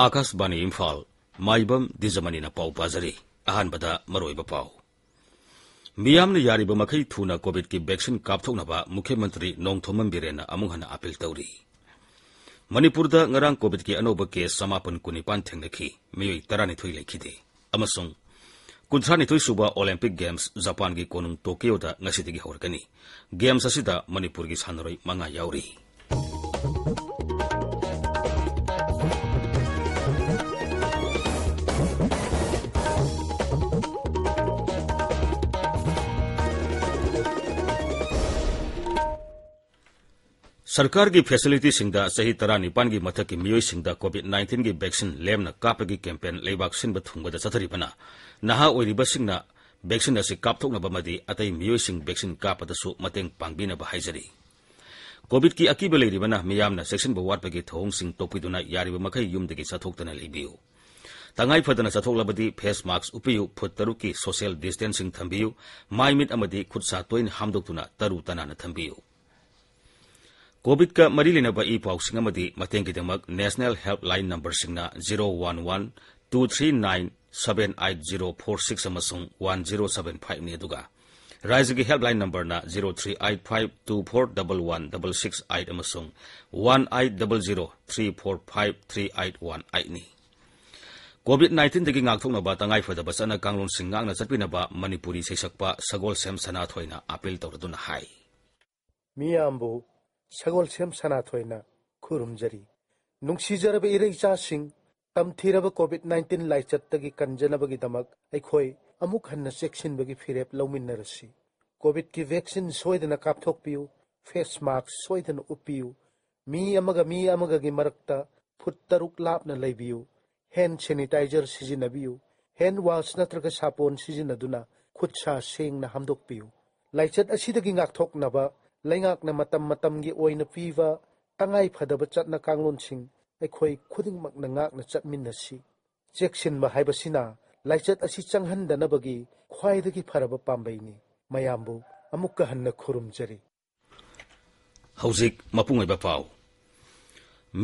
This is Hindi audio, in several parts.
आकाशवाणी इम्फाल माइबम दिजमनी पाउ पाजरे अहब पाउ मियामी थून कोविड की वैक्सीन काप्थन मुख्यमंत्री नौथोम बीरें अमुन अपील तौरी मनपुर ंग कोविड की अनौब केस समापन कूनीपान थेखी मई तरानी लेखीदे कुन्थ्रानी सूब ओलंपिक गेम्स जपान की कौन टोक्योदी गेम्स मणिपुर की सानरई मंगा यौरी सरकार की फैसिलिटी सिंह चाही तरह निपान की मथ की मीय सिंह कोविड नाइन्टीन की वैक्सीन लैम काप की कैंपेन लेबाग सिंब थूंगद चतरीबन नहाँ वैक्सीन अच्छी काप्थनाब अत मीय वैक्सीन कापद पाजरी कोविड की अकीब लेना मियाम सेक्शन की थौं तोपीदना यूद की चथोदनाब तंगाई फदन चथोलबी फेस मास्क उपयु फुट तरु की सोशल डिस्टेंसिंग थम्बू माइमी खुद सा तोय हादना तरु तना थम्बू ꯀꯣꯚꯤꯗꯀ ꯃꯔꯤ ꯂꯩꯅꯕ ꯏ ꯄꯥꯎꯁꯤꯡ ꯑꯃꯗꯤ ꯃꯇꯦꯡꯒꯤꯗꯃꯛ ꯅꯦꯁꯅꯦꯜ ꯍꯦꯜꯞꯂꯥꯏꯟ ꯅꯝꯕꯔꯁꯤꯡꯅ zero one one two three nine seven eight zero four six ꯑꯃꯁꯨꯡ ꯋꯥꯟ ꯖꯤꯔꯣ ꯁꯚꯦꯟ ꯐꯥꯏꯚꯅꯤ ꯑꯗꯨꯒ ꯔꯥꯏꯖꯒꯤ ꯍꯦꯜꯞꯂꯥꯏꯟ ꯅꯝꯕꯔꯅ zero three eight five two four double one double six eight ꯑꯃꯁꯨꯡ one eight double zero three four five three eight one ꯑꯥꯏꯠꯅꯤ ꯀꯣꯚꯤꯗ ꯅꯥꯏꯟꯇꯤꯟꯗꯒꯤ ꯉꯥꯛꯊꯣꯛꯅꯕ ꯇꯉꯥꯏꯐꯗꯕ ꯆꯠꯅ ꯀꯥꯡꯂꯣꯟꯁꯤꯡ ꯉꯥꯛꯅ ꯆꯠꯄꯤꯅꯕ ꯃꯅꯤꯄꯨꯔꯤ ꯁꯩꯁꯛꯄ ꯁꯒꯣꯜꯁꯦꯝ ꯁꯅꯥꯊꯣꯏꯅ ꯑꯥꯄꯤꯜ ꯇꯧꯔꯗꯨꯅ ꯍꯥꯏ ꯃꯤꯌꯥꯝꯕꯨ ꯁꯒꯣꯜ ꯁꯦꯝ ꯁꯅꯥ ꯊꯣꯏꯅ ꯈꯨꯔꯨꯝꯖꯔꯤ ꯅꯨꯡꯁꯤꯖꯔꯕ ꯏꯔꯩꯆꯥꯁꯤꯡ ꯇꯝꯊꯤꯔꯕ ꯀꯣꯚꯤꯗ ꯅꯥꯏꯟꯇꯤꯟ ꯂꯥꯏꯆꯠꯇꯒꯤ ꯀꯟꯖꯅꯕꯒꯤꯗꯃꯛ ꯑꯩꯈꯣꯏ ꯑꯃꯨꯛ ꯍꯟꯅ ꯆꯦꯛꯁꯤꯟꯕꯒꯤ ꯐꯤꯔꯦꯞ ꯂꯧꯃꯤꯟꯅꯔꯁꯤ ꯀꯣꯚꯤꯗꯀꯤ ꯚꯦꯛꯁꯤꯟ ꯁꯣꯏꯗꯅ ꯀꯥꯞꯊꯣꯛꯄꯤꯌꯨ ꯐꯦꯁ ꯃꯥꯛ ꯁꯣꯏꯗꯅ ꯎꯞꯄꯤꯌꯨ ꯃꯤ ꯑꯃꯒ ꯃꯤ ꯑꯃꯒꯒꯤ ꯃꯔꯛꯇ ꯐꯨꯠ ꯇꯔꯨꯛ ꯂꯥꯞꯅ ꯂꯩꯕꯤꯌꯨ ꯍꯦꯟ ꯁꯦꯅꯤꯇꯥꯏꯖꯔ ꯁꯤꯖꯤꯟꯅꯕꯤꯌꯨ ꯍꯦꯟ ꯋꯥꯁ ꯅꯠꯇ꯭ꯔꯒ ꯁꯥꯄꯣꯟ ꯁꯤꯖꯤꯟꯅꯗꯨꯅ ꯈꯨꯠ ꯁꯥ ꯁꯦꯡꯅ ꯍꯥꯝꯗꯣꯛꯄꯤꯌꯨ ꯂꯥꯏꯆꯠ ꯑꯁꯤꯗꯒꯤ ꯉꯥꯛꯊꯣꯛꯅꯕ ꯂꯩꯉꯥꯛꯅ ꯃꯇꯝ ꯃꯇꯝꯒꯤ ꯑꯣꯏꯅ ꯄꯤꯕ ꯇꯉꯥꯏ ꯐꯗꯕ ꯆꯠꯅ ꯀꯥꯡꯂꯣꯟꯁꯤꯡ ꯑꯩꯈꯣꯏ ꯈꯨꯗꯤꯡꯃꯛꯅ ꯉꯥꯛꯅ ꯆꯠꯃꯤꯟꯅꯁꯤ ꯆꯦꯛꯁꯤꯟꯕ ꯍꯥꯏꯕꯁꯤꯅ ꯂꯥꯏꯆꯠ ꯑꯁꯤ ꯆꯪꯍꯟꯗꯅꯕꯒꯤ ꯈ꯭ꯋꯥꯏꯗꯒꯤ ꯐꯔꯕ ꯄꯥꯝꯕꯩꯅꯤ ꯃꯌꯥꯝꯕꯨ ꯑꯃꯨꯛꯀ ꯍꯟꯅ ꯈꯨꯔꯨꯝꯖꯔꯤ ꯍꯧꯖꯤꯛ ꯃꯄꯨꯡꯑꯣꯏꯕ ꯄꯥꯎ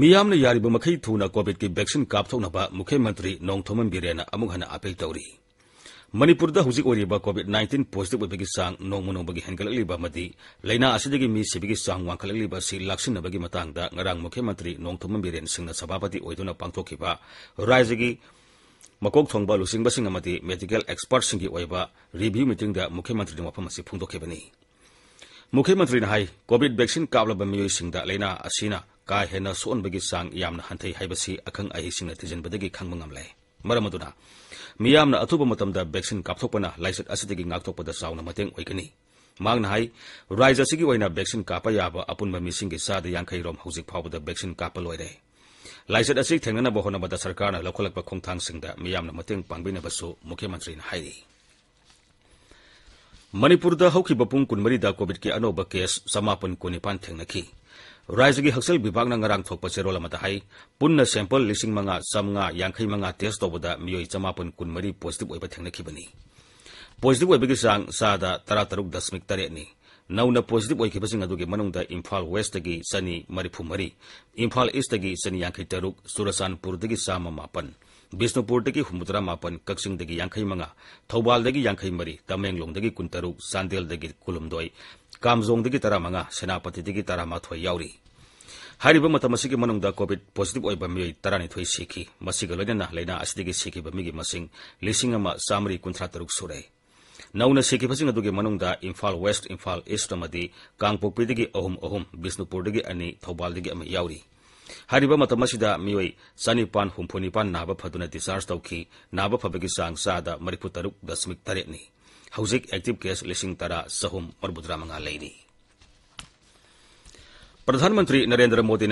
ꯃꯤꯌꯥꯝꯅ ꯌꯥꯔꯤꯕ ꯃꯈꯩ ꯊꯨꯅ ꯀꯣꯚꯤꯗꯀꯤ ꯚꯦꯛꯁꯤꯟ ꯀꯥꯞꯊꯣꯛꯅꯕ ꯃꯨꯈ꯭ꯌ ꯃꯟꯇ꯭ꯔꯤ ꯅꯣꯡꯊꯣꯝꯕꯝ ꯕꯤꯔꯦꯟꯅ ꯑꯃꯨꯛ ꯍꯟꯅ ꯑꯥꯄꯤꯜ ꯇꯧꯔꯤ मनपुर हजिक कोविड नाइन्टीन पॉजिटिव होगी चा नों की हेंगल्ली मी से चा वाखल्ली लाशनबर मुख्यमंत्री नौथम बीरें सिंह सभापति पाथोब राज्य की मको थो लुसिंग मेडिकल एक्सपर्ट रिव्यू मीटिंग मुख्यमंत्री मफम से फोदी मुख्यमंत्री कोविड वैक्सीन काब्लब मयना का हेन सोनबी चा याम है अखं अहिंग तीजनबद खामे ꯃꯔꯝ ꯑꯗꯨꯅ ꯃꯤꯌꯥꯝꯅ ꯑꯊꯨꯕ ꯃꯇꯝꯗ ꯚꯦꯛꯁꯤꯟ ꯀꯥꯞꯊꯣꯛꯄꯅ ꯂꯥꯏꯆꯠ ꯑꯁꯤꯗꯒꯤ ꯉꯥꯛꯊꯣꯛꯄꯗ ꯆꯥꯎꯅ ꯃꯇꯦꯡ ꯑꯣꯏꯒꯅꯤ ꯃꯍꯥꯛꯅ ꯍꯥꯏ ꯔꯥꯏꯖ ꯑꯁꯤꯒꯤ ꯑꯣꯏꯅ ꯚꯦꯛꯁꯤꯟ ꯀꯥꯞꯄ ꯌꯥꯕ ꯑꯄꯨꯟꯕ ꯃꯤꯁꯤꯡꯒꯤ ꯆꯥꯗ ꯌꯥꯡꯈꯩꯔꯣꯝ ꯍꯧꯖꯤꯛ ꯐꯥꯎꯕꯗ ꯚꯦꯛꯁꯤꯟ ꯀꯥꯞꯄ ꯂꯣꯏꯔꯦ ꯂꯥꯏꯆꯠ ꯑꯁꯤ ꯊꯦꯡꯅꯅꯕ ꯍꯣꯠꯅꯕꯗ ꯁꯔꯀꯥꯔꯅ ꯂꯧꯈꯠꯂꯛꯄ ꯈꯣꯡꯊꯥꯡꯁꯤꯡꯗ ꯃꯤꯌꯥꯝꯅ ꯃꯇꯦꯡ ꯄꯥꯡꯕꯤꯅꯕꯁꯨ ꯃꯨꯈ꯭ꯌ ꯃꯟꯇ꯭ꯔꯤꯅ ꯍꯥꯏꯔꯤ ꯃꯅꯤꯄꯨꯔꯗ ꯍꯧꯈꯤꯕ ꯄꯨꯡ ꯀꯨꯟꯃꯔꯤꯗ ꯀꯣꯚꯤꯗꯀꯤ ꯑꯅꯧꯕ ꯀꯦꯁ ꯆꯃꯥꯄꯟ ꯀꯨꯟꯅꯤꯄꯥꯟ ꯊꯦꯡꯅꯈꯤ ꯔꯥꯏꯖꯒꯤ ꯍꯛꯁꯦꯜ ꯕꯤꯚꯥꯒꯅ ꯉꯔꯥꯡ ꯊꯣꯛꯄ ꯆꯦꯔꯣꯜ ꯑꯃꯗ ꯍꯥꯏ ꯄꯨꯟꯅ ꯁꯦꯝꯄꯜ ꯂꯤꯁꯤꯡ ꯃꯉꯥ ꯆꯥꯃꯉꯥ ꯌꯥꯡꯈꯩ ꯃꯉꯥ ꯇꯦꯁ ꯇꯧꯕꯗ ꯃꯤꯑꯣꯏ ꯆꯃꯥꯄꯟ ꯀꯨꯟꯃꯔꯤ ꯄꯣꯖꯤꯇꯤꯚ ꯑꯣꯏꯕ ꯊꯦꯡꯅꯈꯤꯕꯅꯤ ꯄꯣꯖꯤꯇꯤꯚ ꯑꯣꯏꯕꯒꯤ ꯆꯥꯡ ꯆꯥꯗ ꯇꯔꯥ ꯇꯔꯨꯛ ꯗꯁꯃꯤꯛ ꯇꯔꯦꯠꯅꯤ ꯅꯧꯅ ꯄꯣꯖꯤꯇꯤꯚ ꯑꯣꯏꯈꯤꯕꯁꯤꯡ ꯑꯗꯨꯒꯤ ꯃꯅꯨꯡꯗ ꯏꯝꯐꯥꯜ ꯋꯦꯁꯇꯒꯤ ꯆꯅꯤ ꯃꯔꯤꯐꯨ ꯃꯔꯤ ꯏꯝꯐꯥꯜ ꯏꯁꯇꯒꯤ ꯆꯅꯤ ꯌꯥꯡꯈꯩ ꯇꯔꯨꯛ ꯆꯨꯔꯆꯥꯟꯄꯨꯔꯗꯒꯤ ꯆꯥꯝꯃ ꯃꯥꯄꯟ ꯕꯤꯁꯅꯨꯄꯨꯔꯗꯒꯤ ꯍꯨꯝꯐꯨꯇꯔꯥ ꯃꯥꯄꯟ ꯀꯛꯆꯤꯡꯗꯒꯤ ꯌꯥꯡꯈꯩ ꯃꯉꯥ ꯊꯧꯕꯥꯜꯗꯒꯤ ꯌꯥꯡꯈꯩ ꯃꯔꯤ ꯇꯃꯦꯡꯂꯣꯡꯗꯒꯤ ꯀꯨꯟꯇꯔꯨꯛ ꯆꯥꯟꯗꯦꯜꯗꯒꯤ ꯀꯨꯟꯍꯨꯝꯗꯣꯏ ꯀꯥꯝꯖꯣꯡꯗꯒꯤ ꯇꯔꯥꯃꯉꯥ ꯁꯦꯅꯥꯄꯇꯤꯗꯒꯤ ꯇꯔꯥꯃꯥꯊꯣꯏ ꯌꯥꯎꯔꯤ ꯍꯥꯏꯔꯤꯕ ꯃꯇꯝ ꯑꯁꯤꯒꯤ ꯃꯅꯨꯡꯗ ꯀꯣꯚꯤꯗ ꯄꯣꯖꯤꯇꯤꯚ ꯑꯣꯏꯕ ꯃꯤꯑꯣꯏ ꯇꯔꯥꯅꯤꯊꯣꯏ ꯁꯤꯈꯤ ꯃꯁꯤꯒ ꯂꯣꯏꯅꯅ ꯂꯩꯅꯥ ꯑꯁꯤꯗꯒꯤ ꯁꯤꯈꯤꯕ ꯃꯤꯒꯤ ꯃꯁꯤꯡ ꯂꯤꯁꯤꯡ ꯑꯃ ꯆꯥꯝꯃꯔꯤ ꯀꯨꯟꯊ꯭ꯔꯥ ꯇꯔꯨꯛ ꯁꯨꯔꯦ ꯅꯧꯅ ꯁꯤꯈꯤꯕꯁꯤꯡ ꯑꯗꯨꯒꯤ ꯃꯅꯨꯡꯗ ꯏꯝꯐꯥꯜ ꯋꯦꯁꯠ ꯏꯝꯐꯥꯜ ꯏꯁꯠ ꯑꯃꯗꯤ ꯀꯥꯡꯄꯣꯛꯄꯤꯗꯒꯤ ꯑꯍꯨꯝ ꯑꯍꯨꯝ ꯕꯤꯁꯅꯨꯄꯨꯔꯗꯒꯤ ꯑꯅꯤ ꯊꯧꯕꯥꯜꯗꯒꯤ ꯑꯃ ꯌꯥꯎꯔꯤ चनी हूंफूनी नाब फन डिचार्ज तौ नाब फब की चा चाद मरीफू तरुक दशमिक तरह हजिक एक्टिव केस लिंग तरह चहुम मरबुद्रा मंगाई प्रधानमंत्री नरेंद्र मोदी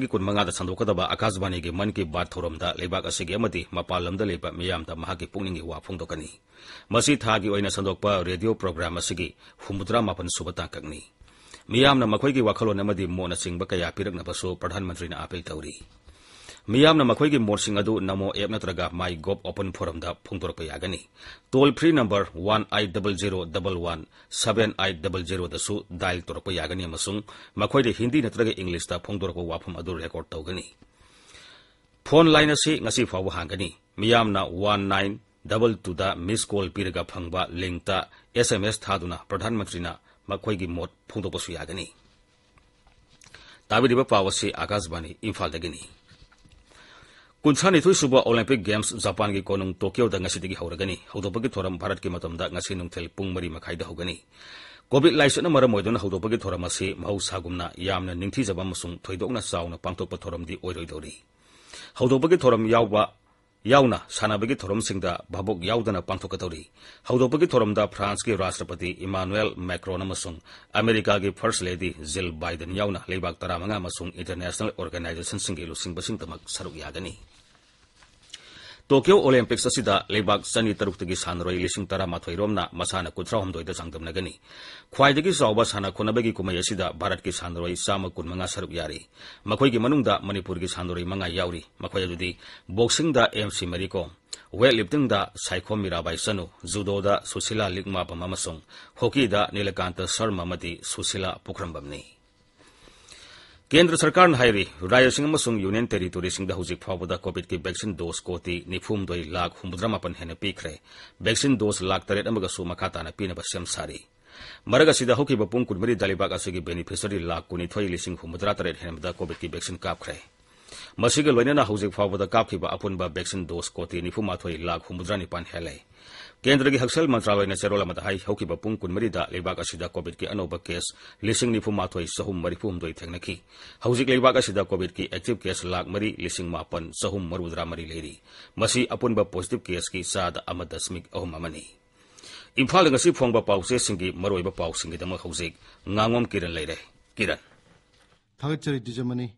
की कुमार सन्दोंद आकाशवाणी की मन की बात थोरमी मपाल मयामी फोदी था की सन्दों रेडियो प्रोग्राम हूंद्रा मापन सूब तक मियामन मखोई की वखलो नमदी मोन सिंगब कया पिरकनब सो प्रधानमंत्री अपील तौरी मियामन मोदी की मोन नमो एप नग माई गोब ओपन फोरम द फुंगतोर प यागनी toll free number 1800117800 double dial तोर प यागनी मसुंग मखोई दे हिंदी नतरगा इंग्लिश द फुंगतोर प वाफम अदु रेकॉर्ड तौगनी फोन लाइन असे ngasi फाव हांगनी मियामन 19 डबल टू द मिस कॉल पीरग फंगबा एस एम एस था प्रधानमंत्री ꯃꯈꯣꯏꯒꯤ ꯃꯣꯠ ꯐꯣꯡꯗꯣꯛꯄꯁꯨ ꯌꯥꯒꯅꯤ ꯇꯥꯕꯤꯔꯤꯕ ꯄꯥꯎ ꯑꯁꯤ ꯑꯥꯀꯥꯁꯕꯥꯅꯤ ꯏꯝꯐꯥꯜꯗꯒꯤꯅꯤ ꯀꯨꯟꯊ꯭ꯔꯥꯅꯤꯊꯣꯏ ꯁꯨꯕ ꯑꯣꯂꯦꯝꯄꯤꯛ ꯒꯦꯝꯁ ꯖꯄꯥꯟꯒꯤ ꯀꯣꯅꯨꯡ ꯇꯣꯀꯤꯌꯣꯗ ꯉꯁꯤꯗꯒꯤ ꯍꯧꯔꯒꯅꯤ ꯍꯧꯗꯣꯛꯄꯒꯤ ꯊꯧꯔꯝ ꯚꯥꯔꯠꯀꯤ ꯃꯇꯝꯗ ꯉꯁꯤ ꯅꯨꯡꯊꯤꯜ ꯄꯨꯡ ꯃꯔꯤ ꯃꯈꯥꯏꯗ ꯍꯧꯒꯅꯤ ꯀꯣꯚꯤꯗ ꯂꯥꯏꯆꯠꯅ ꯃꯔꯝ ꯑꯣꯏꯗꯨꯅ ꯍꯧꯗꯣꯛꯄꯒꯤ ꯊꯧꯔꯝ ꯑꯁꯤ ꯃꯍꯧꯁꯥꯒꯨꯝꯅ ꯌꯥꯝꯅ ꯅꯤꯡꯊꯤꯖꯕ ꯑꯃꯁꯨꯡ ꯊꯣꯏꯗꯣꯛꯅ ꯆꯥꯎꯅ ꯄꯥꯡꯊꯣꯛꯄ ꯊꯧꯔꯝꯗꯤ ꯑꯣꯏꯔꯣꯏꯗꯧꯔꯤ ꯍꯧꯗꯣꯛꯄꯒꯤ ꯊꯧꯔꯝ ꯌꯥꯎꯕ ꯌꯥꯎꯅ ꯁꯥꯟꯅꯕꯒꯤ ꯊꯧꯔꯝꯁꯤꯡꯗ ꯚꯥꯕꯣꯛ ꯌꯥꯎꯗꯅ ꯄꯥꯡꯊꯣꯛꯀꯗꯧꯔꯤ ꯍꯧꯗꯣꯛꯄꯒꯤ ꯊꯧꯔꯝꯗ ꯐ꯭ꯔꯥꯟꯁꯀꯤ ꯔꯥꯁꯇ꯭ꯔꯄꯇꯤ ꯏꯃꯥꯅꯨꯋꯦꯜ ꯃꯦꯀ꯭ꯔꯣꯟ ꯑꯃꯁꯨꯡ ꯑꯃꯦꯔꯤꯀꯥꯒꯤ ꯐꯥꯔꯁ ꯂꯦꯗꯤ ꯖꯤꯜ ꯕꯥꯏꯗꯦꯟ ꯌꯥꯎꯅ ꯂꯩꯕꯥꯛ ꯇꯔꯥꯃꯉꯥ ꯑꯃꯁꯨꯡ ꯏꯟꯇꯔꯅꯦꯁꯅꯦꯜ ꯑꯣꯔꯒꯅꯥꯏꯖꯦꯁꯟꯁꯤꯡꯒꯤ ꯂꯨꯆꯤꯡꯕꯁꯤꯡꯗꯃꯛ ꯁꯔꯨꯛ ꯌꯥꯒꯅꯤ ꯇꯣꯀꯤꯌꯣ ꯑꯣꯂꯦꯝꯄꯤꯛꯁ ꯑꯁꯤꯗ ꯂꯩꯕꯥꯛ ꯆꯅꯤ ꯇꯔꯨꯛꯇꯒꯤ ꯁꯥꯟꯅꯔꯣꯏ ꯂꯤꯁꯤꯡ ꯇꯔꯥꯃꯥꯊꯣꯏꯔꯣꯝꯅ ꯃꯁꯥꯟꯅ ꯀꯨꯟꯊ꯭ꯔꯥꯍꯨꯝꯗꯣꯏꯗ ꯆꯥꯡꯗꯝꯅꯒꯅꯤ ꯈ꯭ꯋꯥꯏꯗꯒꯤ ꯆꯥꯎꯕ ꯁꯥꯟꯅ ꯈꯣꯠꯅꯕꯒꯤ ꯀꯨꯝꯍꯩ ꯑꯁꯤꯗ ꯚꯥꯔꯠꯀꯤ ꯁꯥꯟꯅꯔꯣꯏ ꯆꯥꯝꯃ ꯀꯨꯟꯃꯉꯥ ꯁꯔꯨꯛ ꯌꯥꯔꯤ ꯃꯈꯣꯏꯒꯤ ꯃꯅꯨꯡꯗ ꯃꯅꯤꯄꯨꯔꯒꯤ ꯁꯥꯟꯅꯔꯣꯏ ꯃꯉꯥ ꯌꯥꯎꯔꯤ ꯃꯈꯣꯏ ꯑꯗꯨꯗꯤ ꯕꯣꯛꯁꯤꯡꯗ ꯑꯦꯝ ꯁꯤ ꯃꯦꯔꯤꯀꯣꯝ ꯋꯦꯠ ꯂꯤꯐꯇꯤꯡꯗ ꯁꯥꯏꯈꯣꯝ ꯃꯤꯔꯥꯕꯥꯏ ꯆꯅꯨ ꯖꯨꯗꯣꯗ ꯁꯨꯁꯤꯂꯥ ꯂꯤꯛꯃꯥꯕꯝ ꯑꯃꯁꯨꯡ ꯍꯣꯀꯤꯗ ꯅꯤꯂꯀꯥꯟꯇ ꯁꯔꯃ ꯑꯃꯗꯤ ꯁꯨꯁꯤꯂꯥ ꯄꯨꯈ꯭ꯔꯝꯕꯝꯅꯤ केंद्र सरकार हाई रायसी यूनियन टेरीटोरी हजिफाद कोविड की वैक्सीन दोस कोटी निफूम दई लाख हूं हेन पीखे वैक्सीन दोस लाख तरह मखाता पीब सेम सारी मरग्सी पुंग कुमरी दलीबाग की बेनीफिशरी लाख कुनीथ लिंग हूंदा तरह हेन कोविड की वैक्सीन कापे मसीग लोनना हजिफाद काब वैक्सीन दोस कोटी निफुमाथ लाख हूं निपान हेल्ले केंद्र की हकसल मंत्रालय ने चेरोल पुंग कमीबा कोविड की अनौब केस लिंग निफुमाथ सहु मरीफुहद थेनखी होगी कोविड की एक्टिव केस लाख मरी लिंग मापन सहु मरुद्रामी लेरी ले अपुन पोजिटिव केस की चाद अम दशमिक अहम इम्फाल फोब पाउचे पाउसीदम किरण किरण थगचरी दिजमनी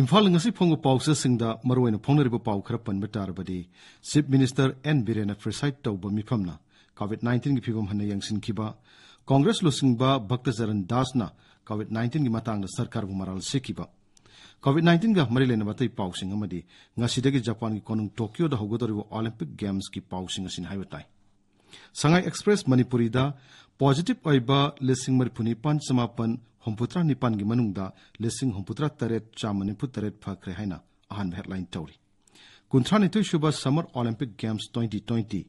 ꯏꯝꯐꯥꯜ ꯉꯁꯤ ꯐꯣꯡꯕ ꯄꯥꯎꯆꯦꯁꯤꯡꯗ ꯃꯔꯨꯑꯣꯏꯅ ꯐꯣꯡꯅꯔꯤꯕ ꯄꯥꯎ ꯈꯔ ꯄꯟꯕ ꯇꯥꯔꯕꯗꯤ ꯆꯤꯞ ꯃꯤꯅꯤꯁꯇꯔ ꯑꯦꯟ ꯕꯤꯔꯦꯟꯅ ꯄ꯭ꯔꯤꯁꯥꯏꯠ ꯇꯧꯕ ꯃꯤꯐꯝꯅ ꯀꯣꯚꯤꯗ ꯅꯥꯏꯟꯇꯤꯟꯒꯤ ꯐꯤꯕꯝ ꯍꯟꯅ ꯌꯦꯡꯁꯤꯟꯈꯤꯕ ꯀꯪꯒ꯭ꯔꯦꯁ ꯂꯨꯆꯤꯡꯕ ꯚꯛꯇꯆꯔꯟ ꯗꯥꯁꯅ ꯀꯣꯚꯤꯗ ꯅꯥꯏꯟꯇꯤꯟꯒꯤ ꯃꯇꯥꯡꯗ ꯁꯔꯀꯥꯔꯕꯨ ꯃꯔꯥꯜ ꯁꯤꯈꯤꯕ ꯀꯣꯚꯤꯗ ꯅꯥꯏꯟꯇꯤꯟꯒ ꯃꯔꯤ ꯂꯩꯅꯕ ꯑꯇꯩ ꯄꯥꯎꯁꯤꯡ ꯑꯃꯗꯤ ꯉꯁꯤꯗꯒꯤ ꯖꯄꯥꯟꯒꯤ ꯀꯣꯅꯨꯡ ꯇꯣꯀꯤꯌꯣꯗ ꯍꯧꯒꯗꯧꯔꯤꯕ ꯑꯣꯂꯦꯝꯄꯤꯛ ꯒꯦꯝꯁꯀꯤ ꯄꯥꯎꯁꯤꯡ ꯑꯁꯤꯅ ꯍꯥꯏꯕ ꯇꯥꯏ ꯁꯉꯥꯏ ꯑꯦꯛꯁꯄ꯭ꯔꯦꯁ ꯃꯅꯤꯄꯨꯔꯤꯗ पॉजिटिव लेसिंग मरफु निपान चमापन हमपुत्रा निपान की मनुंग लेसिंग हमपुत्रा तरेट चाम निफु तरेट फख्रे है अहम हेडलाइन तौरी कुंथ्रा निथु शुभ summer Olympic games twenty twenty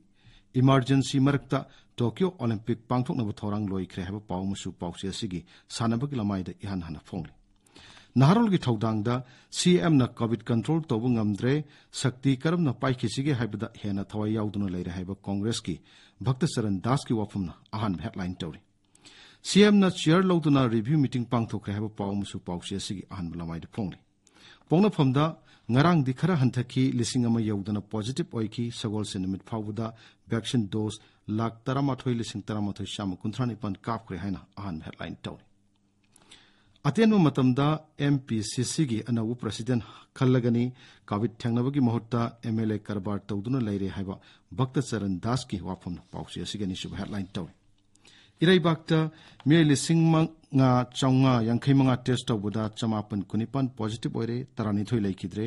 emergency मरक्ता टोक्यो ओलंपिक पांथोनब थौरांग लोइख्रे है पाव मसु पावसे सानब की इहान हाना फोंगली ꯅꯍꯥꯔꯣꯜꯒꯤ ꯊꯧꯗꯥꯡꯗ ꯁꯤ ꯑꯦꯝꯅ ꯀꯣꯚꯤꯗ ꯀꯟꯇ꯭ꯔꯣꯜ ꯇꯧꯕ ꯉꯝꯗ꯭ꯔꯦ ꯁꯛꯇꯤ ꯀꯔꯝꯅ ꯄꯥꯏꯈꯤꯁꯤꯒꯦ ꯍꯥꯏꯕꯗ ꯍꯦꯟꯅ ꯊꯋꯥꯏ ꯌꯥꯎꯗꯨꯅ ꯂꯩꯔꯦ ꯍꯥꯏꯕ ꯀꯣꯡꯒ꯭ꯔꯦꯁꯀꯤ ꯚꯛꯇꯆꯔꯟ ꯗꯥꯁꯀꯤ ꯋꯥꯐꯝꯅ ꯑꯍꯥꯟꯕ ꯍꯦꯗꯂꯥꯏꯟ ꯇꯧꯔꯤ ꯁꯤ ꯑꯦꯝꯅ ꯆꯤꯌꯔ ꯂꯧꯗꯨꯅ ꯔꯤꯚ꯭ꯌꯨ ꯃꯤꯇꯤꯡ ꯄꯥꯡꯊꯣꯛꯈ꯭ꯔꯦ ꯍꯥꯏꯕ ꯄꯥꯎ ꯑꯃꯁꯨ ꯄꯥꯎꯆꯦ ꯑꯁꯤꯒꯤ ꯑꯍꯥꯟꯕ ꯂꯃꯥꯏꯗ ꯐꯣꯡꯂꯤ ꯄꯣꯛꯅꯐꯝꯗ ꯉꯔꯥꯡꯗꯤ ꯈꯔ ꯍꯟꯊꯈꯤ ꯂꯤꯁꯤꯡ ꯑꯃ ꯌꯧꯗꯅ ꯄꯣꯖꯤꯇꯤꯚ ꯑꯣꯏꯈꯤ ꯁꯒꯣꯜꯁꯦ ꯅꯨꯃꯤꯠ ꯐꯥꯎꯕꯗ ꯚꯦꯛꯁꯤꯟ ꯗꯣꯁ ꯂꯥꯈ ꯇꯔꯥꯃꯥꯊꯣꯏ ꯂꯤꯁꯤꯡ ꯇꯔꯥꯃꯥꯊꯣꯏ ꯆꯥꯝꯃ ꯀꯨꯟꯊ꯭ꯔꯥ ꯅꯤꯄꯥꯟ ꯀꯥꯞꯈ꯭ꯔꯦ ꯍꯥꯏꯅ ꯑꯍꯥꯟꯕ ꯍꯦꯗꯂꯥꯏꯟ ꯇꯧꯔꯤ ꯑꯇꯦꯟꯕ ꯃꯇꯝꯗ ꯑꯦꯝ ꯄꯤ ꯁꯤ ꯁꯤꯒꯤ ꯑꯅꯧꯕ ꯄ꯭ꯔꯁꯤꯗꯦꯟ ꯈꯜꯂꯒꯅꯤ ꯀꯥꯕꯤꯠ ꯊꯦꯡꯅꯕꯒꯤ ꯃꯍꯨꯠꯇ ꯑꯦꯝ ꯑꯦꯜ ꯑꯦ ꯀꯔꯕꯥꯔ ꯇꯧꯗꯨꯅ ꯂꯩꯔꯦ ꯍꯥꯏꯕ ꯚꯛꯇꯆꯔꯟ ꯗꯥꯁꯀꯤ ꯋꯥꯐꯝ ꯄꯥꯎꯆꯦ ꯑꯁꯤꯒꯅꯤꯁꯨ ꯍꯦꯗꯂꯥꯏꯟ ꯇꯧꯏ ꯏꯔꯩꯕꯥꯛꯇ ꯃꯤꯑꯣꯏ ꯂꯤꯁꯤꯡ ꯃꯉꯥ ꯆꯥꯝꯃꯉꯥ ꯌꯥꯡꯈꯩ ꯃꯉꯥ ꯇꯦꯁ ꯇꯧꯕꯗ ꯆꯃꯥꯄꯟ ꯀꯨꯟꯅꯤꯄꯥꯟ ꯄꯣꯖꯤꯇꯤꯚ ꯑꯣꯏꯔꯦ ꯇꯔꯥꯅꯤꯊꯣꯏ ꯂꯩꯈꯤꯗ꯭ꯔꯦ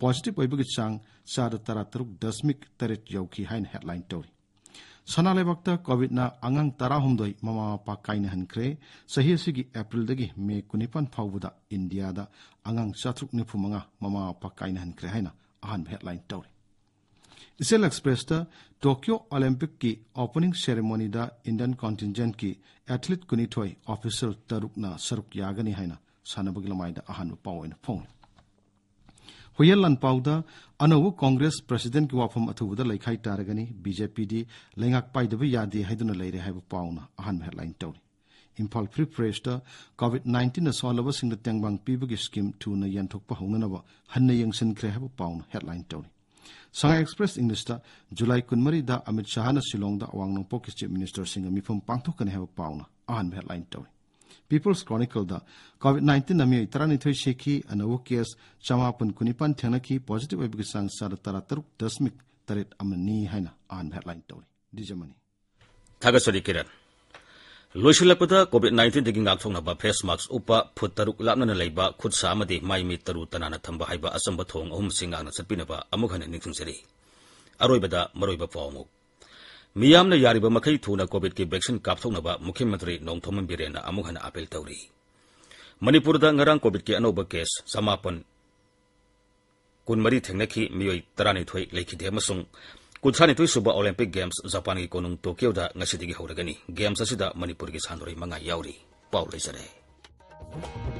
ꯄꯣꯖꯤꯇꯤꯚ ꯑꯣꯏꯕꯒꯤ ꯆꯥꯡ ꯆꯥꯗ ꯇꯔꯥꯇꯔꯨꯛ ꯗꯁꯃꯤꯛ ꯇꯔꯦꯠ ꯌꯧꯈꯤ ꯍꯥꯏꯅ ꯍꯦꯗꯂꯥꯏꯟ ꯇꯧꯔꯤ सनाले भक्त कोविड न अङ तराहुम दोइ ममा पा काइन हनख्रे सही सिगि अप्रिल दगि मे कुनै पन फाउबुदा इन्डिया द अङ सथुक निफु मङा ममा पा काइन हनख्रे हैन आहन हेडलाइन टौरे इसेल एक्सप्रेस त टोकियो ओलम्पिक की ओपनिंग सेरेमोनी द इन्डियन कन्टिन्जेन्ट की एथलीट कुनि अफिसर तरुक न सरुक यागनी हैन सनबगिलमाइ द आहन पाउइन ꯍꯨꯌꯦꯟ ꯂꯥꯟꯄꯥꯎꯗ ꯑꯅꯧꯕ ꯀꯣꯡꯒ꯭ꯔꯦꯁ ꯄ꯭ꯔꯁꯤꯗꯦꯟꯠꯀꯤ ꯋꯥꯐꯝ ꯑꯊꯨꯕꯗ ꯂꯩꯈꯥꯏ ꯇꯥꯔꯒꯅꯤ ꯕꯤꯖꯦꯄꯤꯗꯤ ꯂꯩꯉꯥꯛ ꯄꯥꯏꯗꯕ ꯌꯥꯗꯦ ꯍꯥꯏꯗꯨꯅ ꯂꯩꯔꯦ ꯍꯥꯏꯕ ꯄꯥꯎꯅ ꯑꯍꯥꯟꯕ ꯍꯦꯗꯂꯥꯏꯟ ꯇꯧꯔꯤ ꯏꯝꯐꯥꯜ ꯐ꯭ꯔꯤ ꯄ꯭ꯔꯦꯁꯇ ꯀꯣꯚꯤꯗ ꯅꯥꯏꯟꯇꯤꯟꯅ ꯁꯣꯜꯂꯕꯁꯤꯡꯗ ꯇꯦꯡꯕꯥꯡ ꯄꯤꯕꯒꯤ ꯁ꯭ꯀꯤꯝ ꯊꯨꯅ ꯌꯦꯟꯊꯣꯛꯄ ꯍꯧꯅꯅꯕ ꯍꯟꯅ ꯌꯦꯡꯁꯤꯟꯈ꯭ꯔꯦ ꯍꯥꯏꯕ ꯄꯥꯎꯅ ꯍꯦꯗꯂꯥꯏꯟ ꯇꯧꯔꯤ ꯁꯉꯥꯏ ꯑꯦꯛꯁꯄ꯭ꯔꯦꯁ ꯏꯪꯂꯤꯁꯇ ꯖꯨꯂꯥꯏ ꯀꯨꯟꯃꯔꯤꯗ ꯑꯃꯤꯠ ꯁꯍꯥꯅ ꯁꯤꯂꯣꯡꯗ ꯑꯋꯥꯡ ꯅꯣꯡꯄꯣꯛꯀꯤ ꯆꯤꯐ ꯃꯤꯅꯤꯁꯇꯔꯁꯤꯡꯒ ꯃꯤꯐꯝ ꯄꯥꯡꯊꯣꯛꯀꯅꯤ ꯍꯥꯏꯕ ꯄꯥꯎꯅ ꯑꯍꯥꯟꯕ ꯍꯦꯗꯂꯥꯏꯟ ꯇꯧꯔꯤ पीपुल्स क्रोनिकल द कोविड नाइन्टिन नमिया इतरा नि थैसेकी अनवो केस चमापन कुनिपन थ्यानकी पोजिटिभ वेबिक संसार तर तर दशमिक तरेत अमनी हैन आन हेडलाइन टोन दिजमन थाग सरी किरण लोशिला पदा कोविड नाइन्टिन दिगिन आथोंग फेस मास्क उपा फुतरुक लाप्न न लैबा खुदसा मदि माइमि तरु तना न थंब हाइबा असंब थोंग अहुम सिंगा न सपिनेबा अमुखन निथुंग सेरी अरोय बदा मियाम ने यारी मखई कोविड की वैक्सीन कापौनब मुख्यमंत्री नौथोम बीरें अपील तौरी मनपुर मनपुरद कोविड की अनौब केस चमापन कुनमरी थेनि मो तरानीथिदे कुछानी सूब ओलंपिक गेम्स जपान की कौन टोक्योदी होगी गेम्स मनपुर की सानोई मंगा पाई